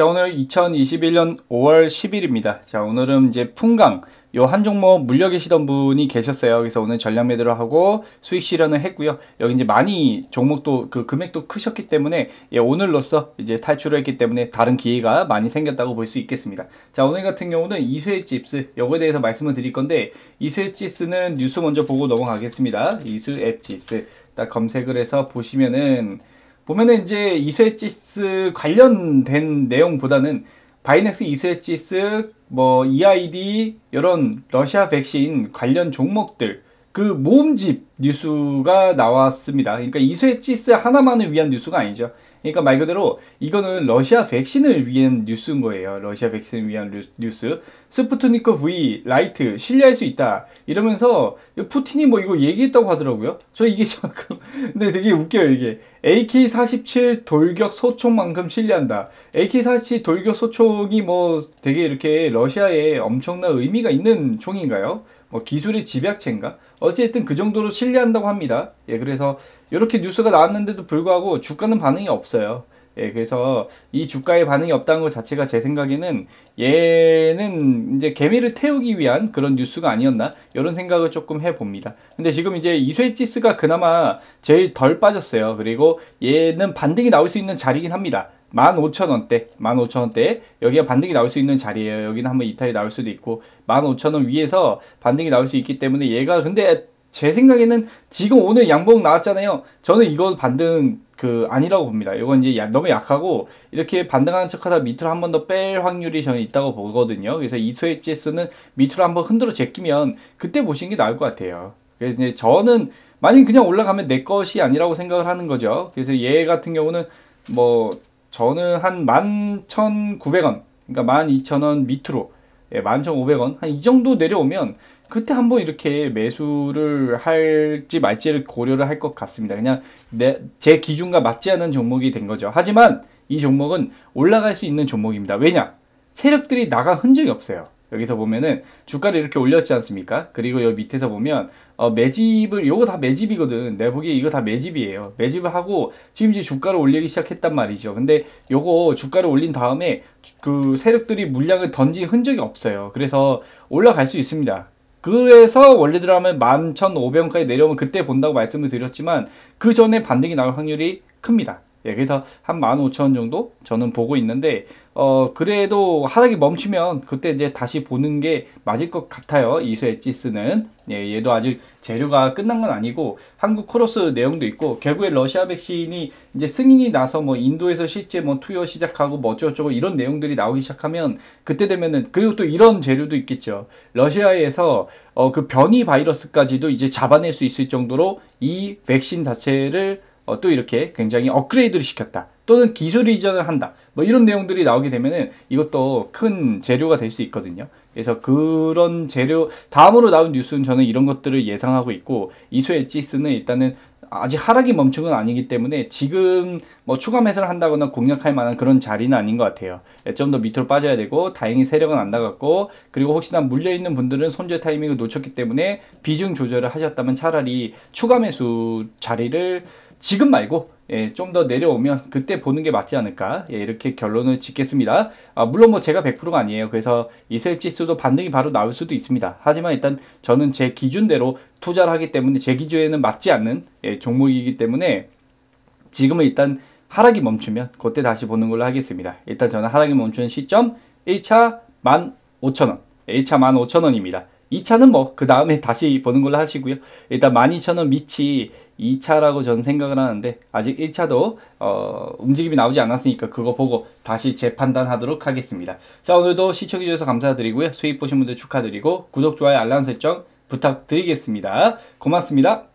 자 오늘 2021년 5월 10일입니다. 자 오늘은 이제 풍강 요 한 종목 물려 계시던 분이 계셨어요. 그래서 오늘 전략 매도를 하고 수익 실현을 했고요. 여기 이제 많이 종목도 그 금액도 크셨기 때문에 예, 오늘로써 이제 탈출을 했기 때문에 다른 기회가 많이 생겼다고 볼 수 있겠습니다. 자 오늘 같은 경우는 이수앱집스 요거에 대해서 말씀을 드릴 건데 이수앱집스는 뉴스 먼저 보고 넘어가겠습니다. 이수앱집스 딱 검색을 해서 보시면은 보면은 이제 이세지스 관련된 내용보다는 바이넥스 이세지스 뭐 EID 이런 러시아 백신 관련 종목들 그 모음집 뉴스가 나왔습니다. 그러니까 이수의찌스 하나만을 위한 뉴스가 아니죠. 그러니까 말 그대로 이거는 러시아 백신을 위한 뉴스인 거예요. 러시아 백신을 위한 뉴스. 스푸트니크 V 라이트 신뢰할 수 있다. 이러면서 푸틴이 뭐 이거 얘기했다고 하더라고요. 저 이게 지금 그, 근데 되게 웃겨요 이게. AK47 돌격 소총만큼 신뢰한다. AK47 돌격 소총이 뭐 되게 이렇게 러시아에 엄청난 의미가 있는 총인가요? 뭐 기술의 집약체인가? 어쨌든 그 정도로 신뢰한다고 합니다. 예, 그래서 이렇게 뉴스가 나왔는데도 불구하고 주가는 반응이 없어요. 예, 그래서 이 주가의 반응이 없다는 것 자체가 제 생각에는 얘는 이제 개미를 태우기 위한 그런 뉴스가 아니었나 이런 생각을 조금 해봅니다. 근데 지금 이제 이쇠지스가 그나마 제일 덜 빠졌어요. 그리고 얘는 반등이 나올 수 있는 자리긴 합니다. 15,000원대, 15,000원대 여기가 반등이 나올 수 있는 자리예요. 여기는 한번 이탈이 나올 수도 있고 15,000원 위에서 반등이 나올 수 있기 때문에 얘가 근데 제 생각에는 지금 오늘 양봉 나왔잖아요. 저는 이건 반등 그 아니라고 봅니다. 이건 이제 너무 약하고 이렇게 반등하는 척하다 밑으로 한 번 더 뺄 확률이 저는 있다고 보거든요. 그래서 이소액 지수는 밑으로 한번 흔들어 제끼면 그때 보시는 게 나을 것 같아요. 그래서 이제 저는 만약 그냥 올라가면 내 것이 아니라고 생각을 하는 거죠. 그래서 얘 같은 경우는 뭐 저는 한 11,900원, 그러니까 12,000원 밑으로 예, 11,500원 한 이 정도 내려오면 그때 한번 이렇게 매수를 할지 말지를 고려를 할 것 같습니다. 그냥 내, 제 기준과 맞지 않은 종목이 된 거죠. 하지만 이 종목은 올라갈 수 있는 종목입니다. 왜냐? 세력들이 나간 흔적이 없어요. 여기서 보면은 주가를 이렇게 올렸지 않습니까? 그리고 여기 밑에서 보면 어, 매집을 요거 다 매집이거든 내 보기에 이거 다 매집이에요 매집을 하고 지금 이제 주가를 올리기 시작했단 말이죠 근데 요거 주가를 올린 다음에 그 세력들이 물량을 던진 흔적이 없어요 그래서 올라갈 수 있습니다 그래서 원래대로 하면 11,500원까지 내려오면 그때 본다고 말씀을 드렸지만 그 전에 반등이 나올 확률이 큽니다 예, 그래서 한 15,000원 정도 저는 보고 있는데 어, 그래도 하락이 멈추면 그때 이제 다시 보는 게 맞을 것 같아요. 이수 엣지스는. 예, 얘도 아직 재료가 끝난 건 아니고 한국 크로스 내용도 있고 결국에 러시아 백신이 이제 승인이 나서 뭐 인도에서 실제 뭐 투여 시작하고 뭐 어쩌고저쩌고 이런 내용들이 나오기 시작하면 그때 되면은 그리고 또 이런 재료도 있겠죠. 러시아에서 어, 그 변이 바이러스까지도 이제 잡아낼 수 있을 정도로 이 백신 자체를 어, 또 이렇게 굉장히 업그레이드를 시켰다. 또는 기술 이전을 한다. 뭐 이런 내용들이 나오게 되면은 이것도 큰 재료가 될 수 있거든요. 그래서 그런 재료 다음으로 나온 뉴스는 저는 이런 것들을 예상하고 있고 이소 엣지스는 일단은 아직 하락이 멈춘 건 아니기 때문에 지금 뭐 추가 매수를 한다거나 공략할 만한 그런 자리는 아닌 것 같아요. 예, 좀더 밑으로 빠져야 되고 다행히 세력은 안 나갔고 그리고 혹시나 물려 있는 분들은 손절 타이밍을 놓쳤기 때문에 비중 조절을 하셨다면 차라리 추가 매수 자리를 지금 말고 예, 좀 더 내려오면 그때 보는 게 맞지 않을까 예, 이렇게 결론을 짓겠습니다. 아, 물론 뭐 제가 100%가 아니에요. 그래서 이셀 세 지수도 반등이 바로 나올 수도 있습니다. 하지만 일단 저는 제 기준대로 투자를 하기 때문에 제 기준에는 맞지 않는 예, 종목이기 때문에 지금은 일단 하락이 멈추면 그때 다시 보는 걸로 하겠습니다. 일단 저는 하락이 멈추는 시점 1차 15,000원 1차 예, 15,000원입니다. 2차는 뭐 그 다음에 다시 보는 걸로 하시고요. 일단 12,000원 밑이 2차라고 저는 생각을 하는데 아직 1차도 어, 움직임이 나오지 않았으니까 그거 보고 다시 재판단하도록 하겠습니다. 자 오늘도 시청해주셔서 감사드리고요. 수익 보신 분들 축하드리고 구독, 좋아요, 알람 설정 부탁드리겠습니다. 고맙습니다.